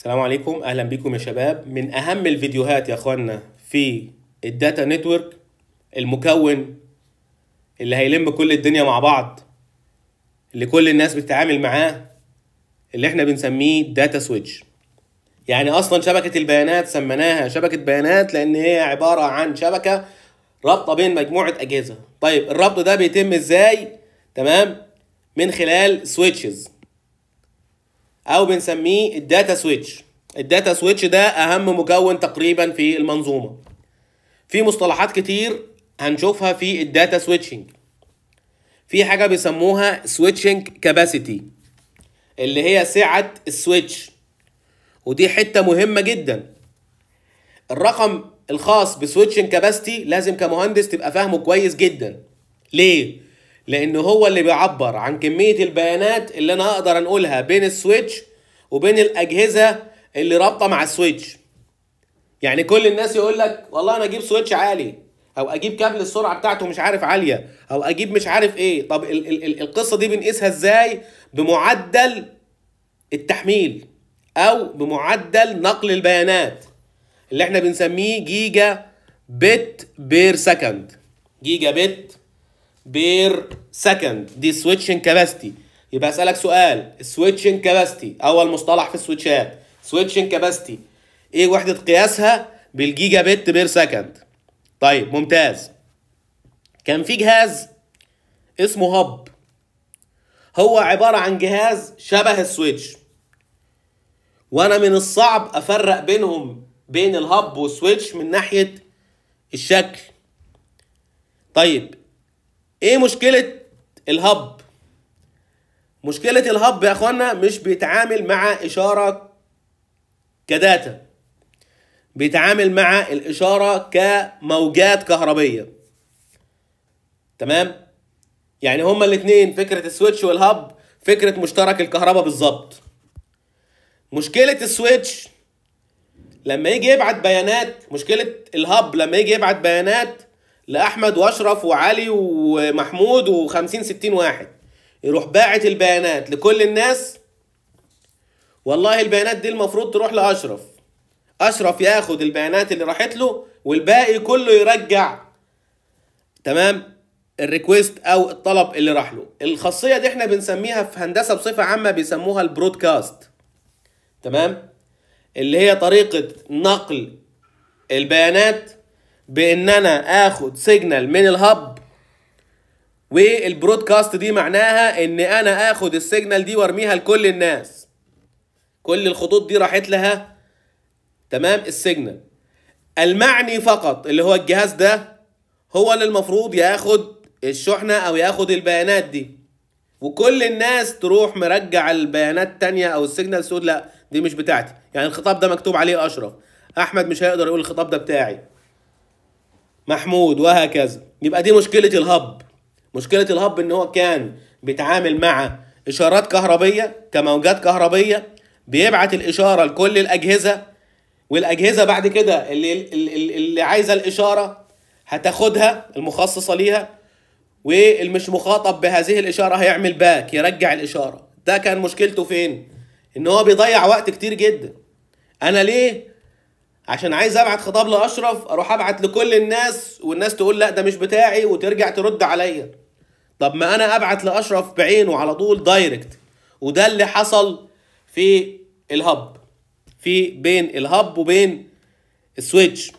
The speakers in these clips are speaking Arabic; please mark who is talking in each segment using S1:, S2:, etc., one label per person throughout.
S1: السلام عليكم اهلا بيكم يا شباب من اهم الفيديوهات يا اخوانا في الداتا نتورك المكون اللي هيلم كل الدنيا مع بعض اللي كل الناس بتتعامل معاه اللي احنا بنسميه داتا سويتش يعني اصلا شبكه البيانات سميناها شبكه بيانات لان هي عباره عن شبكه رابطه بين مجموعه اجهزه طيب الربط ده بيتم ازاي تمام من خلال سويتشز او بنسميه الداتا سويتش الداتا سويتش ده اهم مكون تقريبا في المنظومه في مصطلحات كتير هنشوفها في الداتا سويتشنج في حاجه بيسموها سويتشنج كاباسيتي اللي هي سعه السويتش ودي حته مهمه جدا الرقم الخاص بسويتشنج كاباسيتي لازم كمهندس تبقى فاهمه كويس جدا ليه لانه هو اللي بيعبر عن كميه البيانات اللي انا اقدر انقلها بين السويتش وبين الاجهزه اللي رابطه مع السويتش يعني كل الناس يقول لك والله انا اجيب سويتش عالي او اجيب كابل السرعه بتاعته مش عارف عاليه او اجيب مش عارف ايه طب ال ال ال القصه دي بنقيسها ازاي بمعدل التحميل او بمعدل نقل البيانات اللي احنا بنسميه جيجا بت بير سكند جيجا بت بير سكند دي سويتشنج كاباسيتي يبقى اسالك سؤال سويتشنج كاباسيتي اول مصطلح في السويتشات سويتشنج كاباسيتي ايه وحده قياسها بالجيجا بت بير سكند طيب ممتاز كان في جهاز اسمه هب هو عباره عن جهاز شبه السويتش وانا من الصعب افرق بينهم بين الهب والسويتش من ناحيه الشكل طيب ايه مشكله الهب مشكله الهب يا اخوانا مش بيتعامل مع اشاره كداتا بيتعامل مع الاشاره كموجات كهربيه تمام يعني هما الاثنين فكره السويتش والهب فكره مشترك الكهرباء بالظبط مشكله السويتش لما يجي يبعت بيانات مشكله الهب لما يجي يبعت بيانات لاحمد واشرف وعلي ومحمود و50 60 واحد يروح باعت البيانات لكل الناس والله البيانات دي المفروض تروح لاشرف اشرف ياخد البيانات اللي راحت له والباقي كله يرجع تمام الريكويست او الطلب اللي راح له الخاصيه دي احنا بنسميها في هندسه بصفه عامه بيسموها البرودكاست تمام اللي هي طريقه نقل البيانات بان انا اخد سيجنال من الهب والبرودكاست دي معناها ان انا اخد السيجنال دي وارميها لكل الناس كل الخطوط دي راحت لها تمام السيجنال المعني فقط اللي هو الجهاز ده هو اللي المفروض ياخد الشحنه او ياخد البيانات دي وكل الناس تروح مرجع البيانات تانية او السيجنال تقول لا دي مش بتاعتي يعني الخطاب ده مكتوب عليه اشرف احمد مش هيقدر يقول الخطاب ده بتاعي محمود وهكذا يبقى دي مشكله الهب مشكله الهب ان هو كان بيتعامل مع اشارات كهربيه كموجات كهربيه بيبعت الاشاره لكل الاجهزه والاجهزه بعد كده اللي اللي عايزه الاشاره هتاخدها المخصصه ليها والمش مخاطب بهذه الاشاره هيعمل باك يرجع الاشاره ده كان مشكلته فين ان هو بيضيع وقت كتير جدا انا ليه عشان عايز ابعت خطاب لاشرف اروح ابعت لكل الناس والناس تقول لا ده مش بتاعي وترجع ترد عليا طب ما انا ابعت لاشرف بعينه على طول دايركت وده اللي حصل في الهب في بين الهب وبين السويتش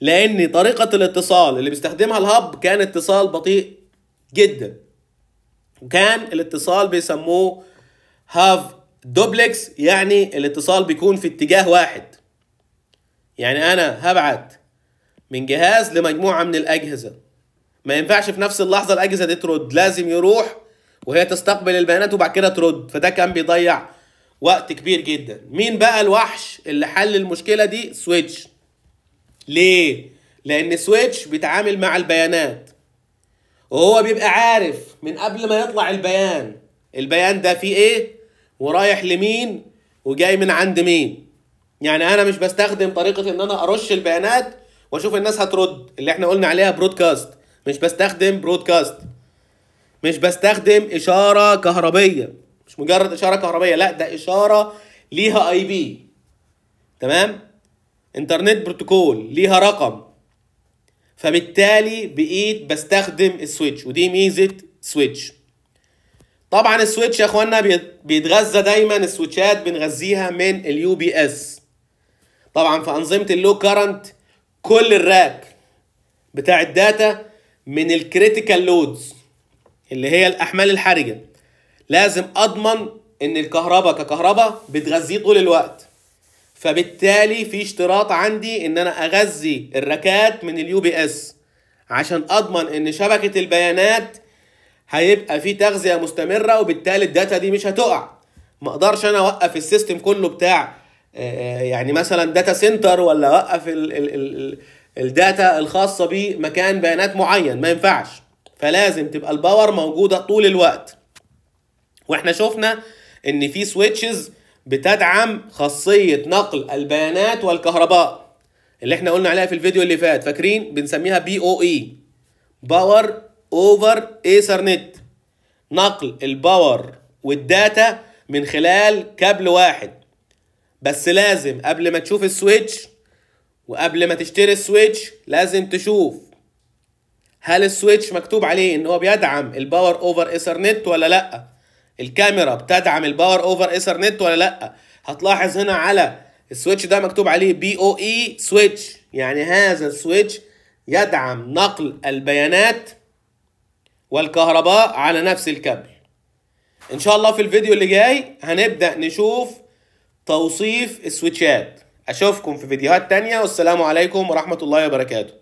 S1: لان طريقه الاتصال اللي بيستخدمها الهب كان اتصال بطيء جدا وكان الاتصال بيسموه هاف دوبلكس يعني الاتصال بيكون في اتجاه واحد يعني انا هبعت من جهاز لمجموعه من الاجهزه ما ينفعش في نفس اللحظه الاجهزه دي ترد لازم يروح وهي تستقبل البيانات وبعد كده ترد فده كان بيضيع وقت كبير جدا مين بقى الوحش اللي حل المشكله دي سويتش ليه لان سويتش بيتعامل مع البيانات وهو بيبقى عارف من قبل ما يطلع البيان البيان ده فيه ايه ورايح لمين وجاي من عند مين يعني انا مش بستخدم طريقه ان انا ارش البيانات واشوف الناس هترد اللي احنا قلنا عليها برودكاست مش بستخدم برودكاست مش بستخدم اشاره كهربيه مش مجرد اشاره كهربيه لا ده اشاره ليها اي بي تمام انترنت بروتوكول ليها رقم فبالتالي بقيت بستخدم السويتش ودي ميزه سويتش طبعا السويتش يا اخوانا بيتغذى دايما السويتشات بنغذيها من اليو بي اس طبعا في انظمه اللو كارنت كل الراك بتاع الداتا من الكريتيكال لودز اللي هي الاحمال الحرجه لازم اضمن ان الكهرباء ككهرباء بتغذيه طول الوقت فبالتالي في اشتراط عندي ان انا اغذي الركات من اليو بي اس عشان اضمن ان شبكه البيانات هيبقى في تغذيه مستمره وبالتالي الداتا دي مش هتقع ما اقدرش انا اوقف السيستم كله بتاع آه، يعني مثلا داتا سنتر ولا وقف ال ال ال الداتا الخاصه بمكان بيانات معين ما ينفعش فلازم تبقى الباور موجوده طول الوقت واحنا شفنا ان في سويتشز بتدعم خاصيه نقل البيانات والكهرباء اللي احنا قلنا عليها في الفيديو اللي فات فاكرين بنسميها بي او اي باور اوفر ايثرنت نقل الباور والداتا من خلال كابل واحد بس لازم قبل ما تشوف السويتش وقبل ما تشتري السويتش لازم تشوف هل السويتش مكتوب عليه ان هو بيدعم الباور اوفر ايثرنت ولا لا الكاميرا بتدعم الباور اوفر ايثرنت ولا لا هتلاحظ هنا على السويتش ده مكتوب عليه بي او اي سويتش يعني هذا السويتش يدعم نقل البيانات والكهرباء على نفس الكابل ان شاء الله في الفيديو اللي جاي هنبدا نشوف توصيف السويتشات اشوفكم في فيديوهات تانية والسلام عليكم ورحمة الله وبركاته